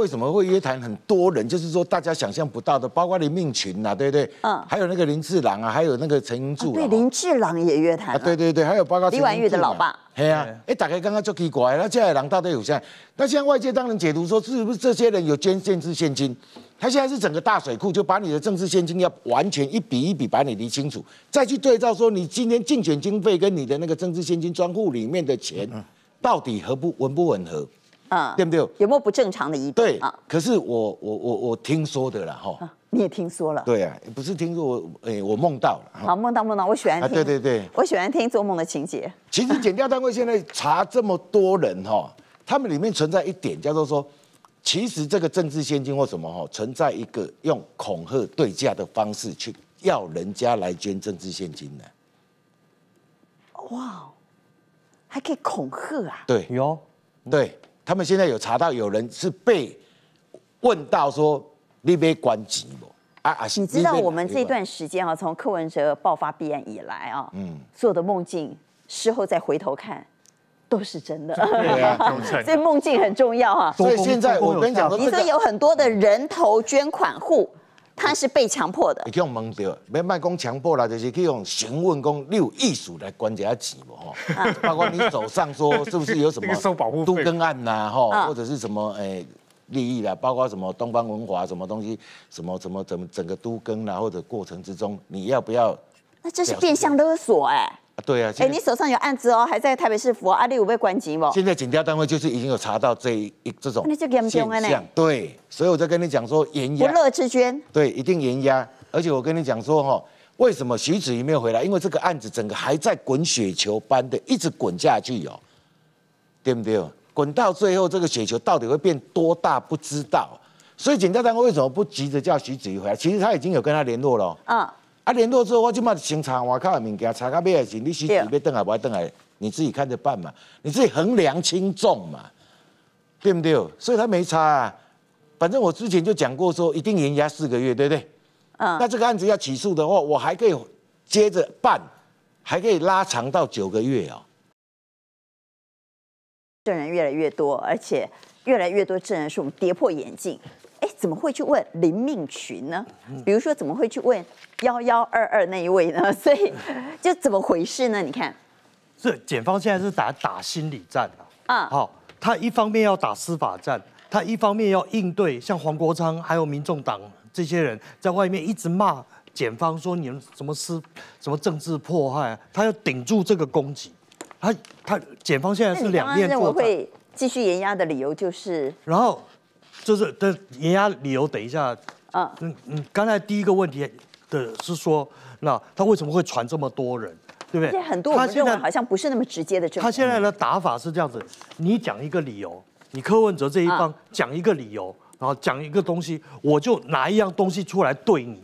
为什么会约谈很多人？就是说大家想象不到的，包括林命群啊，对不对？嗯。还有那个林志朗啊，还有那个陈英柱。对，林志朗也约谈。对对对，还有包括李婉玉的老爸。嘿啊！哎，打开刚刚就给过来。那现在人大都有现在，那现在外界当然解读说，是不是这些人有捐政治现金？他现在是整个大水库，就把你的政治现金要完全一笔一笔把你理清楚，再去对照说，你今天竞选经费跟你的那个政治现金专户里面的钱，到底合不吻不吻合？啊，对不对？有没有不正常的一点？对，可是我我我我听说的啦，哈。你也听说了？对啊，不是听说，诶，我梦到了。好，梦到梦到，我喜欢。对对对，我喜欢听做梦的情节。其实，检调单位现在查这么多人，哈，他们里面存在一点，叫做说，其实这个政治现金或什么，哈，存在一个用恐吓对价的方式去要人家来捐政治现金的。哇，还可以恐吓啊？对，有，对。他们现在有查到有人是被问到说你被关机哦，啊啊！你知道我们这段时间啊，从柯文哲爆发弊案以来啊，嗯，做的梦境事后再回头看都是真的，对，所以梦境很重要啊。所以现在我跟你讲，你生有很多的人头捐款户。他是被强迫的，可以用问到，没卖公强迫啦，就是可以用询问公六艺术来关这些钱无吼，包括你手上说是不是有什么 保护都跟案呐吼，或者是什么诶利益啦，包括什么东方文华什么东西，什么什么怎么整个都跟啊，或者过程之中，你要不要？那这是变相勒索哎。啊，对啊，哎，你手上有案子哦，还在台北市府，阿里有被关机哦。现在警调单位就是已经有查到这一这种现象，对，所以我在跟你讲说严压不乐之捐，对，一定严压，而且我跟你讲说哈，为什么徐子怡没有回来？因为这个案子整个还在滚雪球般的一直滚下去哦，对不对？滚到最后，这个雪球到底会变多大不知道，所以警调单位为什么不急着叫徐子怡回来？其实他已经有跟他联络了，嗯。他联络之后，我就嘛审查，我靠物件查到咩事情，你是准备等下，我爱等来，你自己看着办嘛，你自己衡量轻重嘛，对不对？所以，他没差啊。反正我之前就讲过，说一定延押四个月，对不对？嗯。那这个案子要起诉的话，我还可以接着办，还可以拉长到九个月哦。证人越来越多，而且越来越多证人是我们跌破眼镜。怎么会去问林命群呢？比如说怎么会去问幺幺二二那一位呢？所以就怎么回事呢？你看，这检方现在是打打心理战啊！好，他一方面要打司法战，他一方面要应对像黄国昌还有民众党这些人在外面一直骂检方说你们什么司什么政治迫害，他要顶住这个攻击。他他检方现在是两面作战。我会继续延压的理由就是，然后。就是等人家理由等一下，嗯嗯嗯，刚才第一个问题的是说，那他为什么会传这么多人，对不对？很多，他现在好像不是那么直接的证据。他现在的打法是这样子：你讲一个理由，你柯文哲这一方讲一个理由，然后讲一个东西，我就拿一样东西出来对你，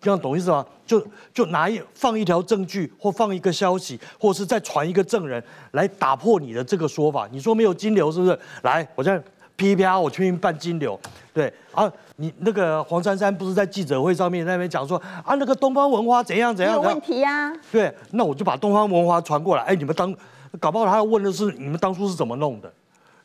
这样懂意思吗？就就拿一放一条证据，或放一个消息，或是再传一个证人来打破你的这个说法。你说没有金流是不是？来，我先。噼里啪啦，我确你办金流，对啊，你那个黄珊珊不是在记者会上面那边讲说啊，那个东方文化怎样怎样有问题呀？对，那我就把东方文化传过来。哎，你们当搞不好他要问的是你们当初是怎么弄的，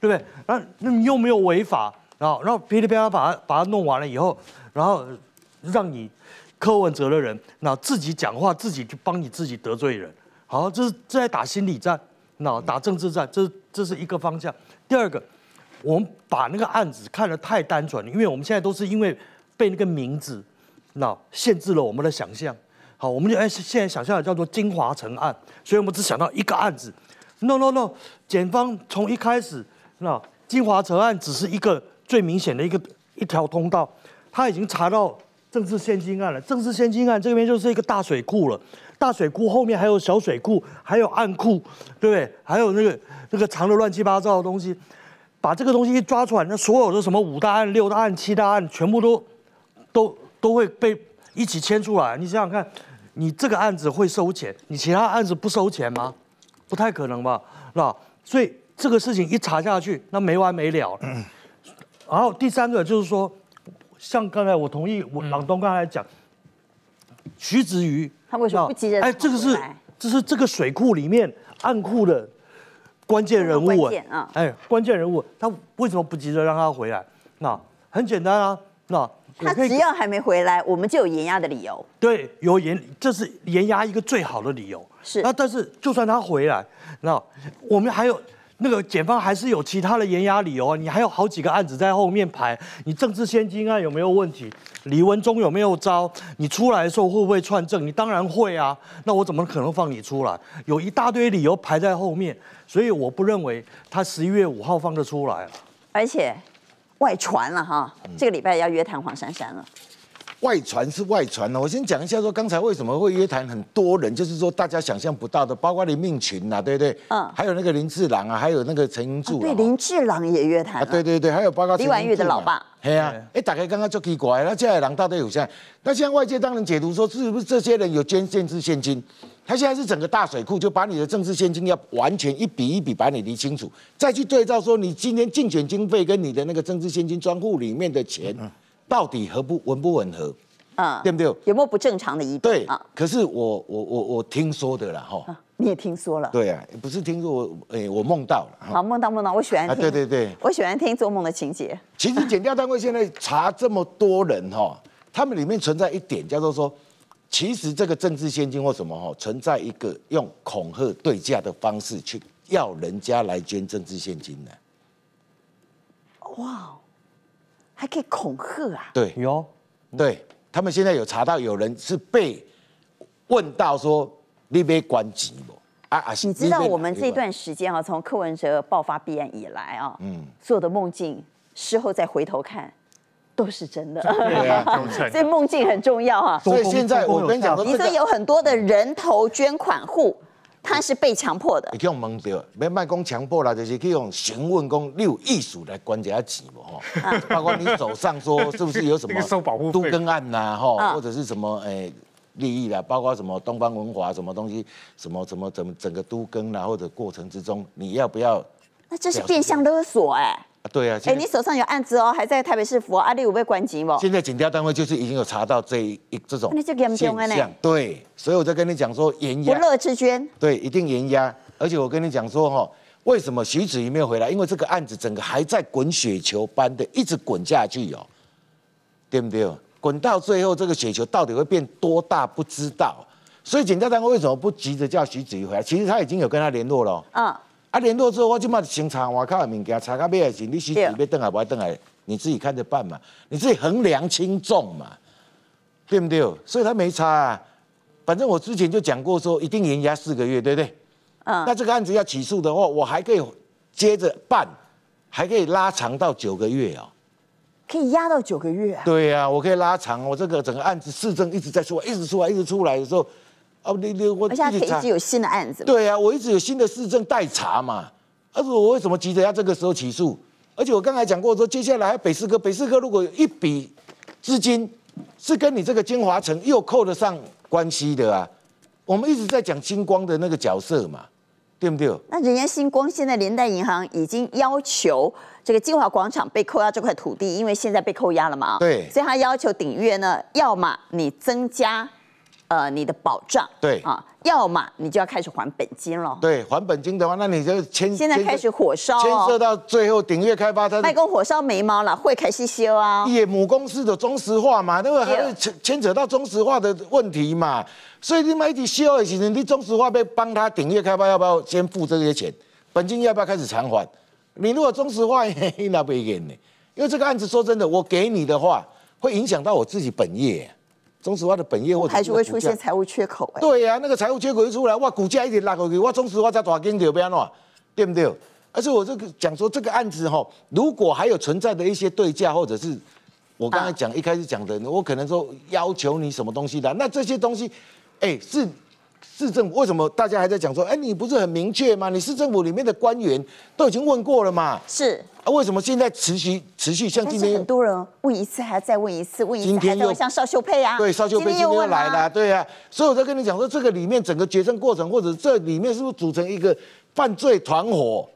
对不对？那那你又没有违法，然后然后噼里啪啦把把它弄完了以后，然后让你柯问责的人，那自己讲话自己就帮你自己得罪人。好，这是在打心理战，那打政治战，这这是一个方向。第二个。我们把那个案子看得太单纯，因为我们现在都是因为被那个名字，那限制了我们的想象。好，我们就哎，现在想象的叫做金华城案，所以我们只想到一个案子。No，No，No！检方从一开始，那金华城案只是一个最明显的一个一条通道，他已经查到政治现金案了。政治现金案这边就是一个大水库了，大水库后面还有小水库，还有暗库，对不对？还有那个那个藏的乱七八糟的东西。把这个东西一抓出来，那所有的什么五大案、六大案、七大案，全部都，都都会被一起牵出来。你想想看，你这个案子会收钱，你其他案子不收钱吗？不太可能吧，是吧？所以这个事情一查下去，那没完没了。然后第三个就是说，像刚才我同意，我朗东刚才讲，徐子瑜他为什么不急着？哎，这个是，这是这个水库里面暗库的。关键人物哎，关键人物，他为什么不急着让他回来？那很简单啊，那他只要还没回来，我们就有严压的理由。对，有严，这是严压一个最好的理由。是，那但是就算他回来，那我们还有。那个检方还是有其他的严压理由，你还有好几个案子在后面排，你政治现金案有没有问题？李文忠有没有招？你出来的时候会不会串证？你当然会啊，那我怎么可能放你出来？有一大堆理由排在后面，所以我不认为他十一月五号放得出来啊。而且，外传了哈，这个礼拜要约谈黄珊珊了。外传是外传呢，我先讲一下说，刚才为什么会约谈很多人，就是说大家想象不到的，包括林命群呐，对不对？嗯。还有那个林志朗啊，还有那个陈英柱啊。对，林志朗也约谈了。对对对，还有包括李婉玉的老爸。嘿啊，哎，打开刚刚就奇怪，那现在两大队有现那现在外界当然解读说，是不是这些人有捐政治现金？他现在是整个大水库，就把你的政治现金要完全一笔一笔把你理清楚，再去对照说，你今天竞选经费跟你的那个政治现金专户里面的钱。到底合不吻不吻合，啊，对不对？有没有不正常的疑点？对啊。可是我我我我听说的啦，哈。你也听说了？对啊，不是听说我，哎，我梦到了。好，梦到梦到，我喜欢听。对对对，我喜欢听做梦的情节。其实检调单位现在查这么多人哈，他们里面存在一点叫做说，其实这个政治现金或什么哈，存在一个用恐吓对价的方式去要人家来捐政治现金的。哇。还可以恐吓啊？对，有，对他们现在有查到有人是被问到说你被关机了啊啊！你知道我们这段时间啊，从柯文哲爆发弊案以来啊，嗯，做的梦境事后再回头看都是真的，对啊，所以梦境很重要哈。所以现在我跟你讲，其生有很多的人头捐款户。他是被强迫的。可以用蒙掉，没卖公强迫啦，就是可以用询问公，利用艺术来关这些钱无吼。包括你手上说是不是有什么保 护都更案呐吼，或者是什么诶利益啦，包括什么东方文华什么东西，什么什么怎么整个都更啊，或者过程之中你要不要？那这是变相勒索哎。啊，对啊，哎，你手上有案子哦，还在台北市府，阿里有被关机哦。现在检调单位就是已经有查到这一这种现象，对，所以我在跟你讲说，严压不乐之捐，对，一定严压，而且我跟你讲说哈，为什么徐子怡没有回来？因为这个案子整个还在滚雪球般的一直滚下去哦，对不对？滚到最后，这个雪球到底会变多大不知道，所以检调单位为什么不急着叫徐子怡回来？其实他已经有跟他联络了，嗯。啊，联络之后我就嘛巡查，我靠物件查到咩事情，你是准备等还唔爱等下，你自己看着办嘛，你自己衡量轻重嘛，对不对？所以他没差，啊，反正我之前就讲过说一定延压四个月，对不对？嗯。那这个案子要起诉的话，我还可以接着办，还可以拉长到九个月哦。可以压到九个月啊？对呀，我可以拉长，我这个整个案子市政一直在出来，一直出来，一直出来，的时候。你你我。而且他可以一直有新的案子。对啊，我一直有新的市政代查嘛，而且我为什么急着要这个时候起诉？而且我刚才讲过说，接下来北市哥，北市哥如果有一笔资金是跟你这个金华城又扣得上关系的啊，我们一直在讲星光的那个角色嘛，对不对？那人家星光现在连带银行已经要求这个金华广场被扣押这块土地，因为现在被扣押了嘛对。所以他要求鼎越呢，要么你增加。呃，你的保障对啊，要么你就要开始还本金了。对，还本金的话，那你就牵现在开始火烧牵涉到最后顶业开发，他卖公火烧眉毛了，会开始修啊。也，母公司的中石化嘛，那个还是牵牵扯到中石化的问题嘛。所以你一起修，其实你中石化被帮他顶业开发，要不要先付这些钱？本金要不要开始偿还？你如果中石化那不给呢？因为这个案子说真的，我给你的话，会影响到我自己本业。中石化的本业或者还是会出现财务缺口哎。对呀，那个财务缺口一出来，哇，股价一点拉过去，哇，中石化在抓紧这边啊，对不对？而且我这个讲说这个案子哈，如果还有存在的一些对价，或者是我刚才讲一开始讲的，我可能说要求你什么东西的，那这些东西，哎，市市政府为什么大家还在讲说，哎，你不是很明确吗？你市政府里面的官员都已经问过了嘛？是。啊，为什么现在持续持续像今天很多人问一次还要再问一次，问一次，今天像邵秀佩啊，对，邵秀佩今天又来了，对啊，所以我在跟你讲说，这个里面整个决胜过程，或者这里面是不是组成一个犯罪团伙？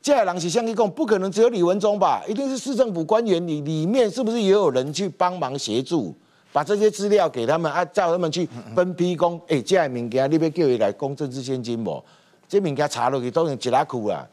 嘉义郎崎相一共不可能只有李文忠吧，一定是市政府官员里里面是不是也有人去帮忙协助，把这些资料给他们，啊，叫他们去分批供，哎，嘉义明给家那边叫他来公证治现金不，这明家查落去，当然一拉裤啊。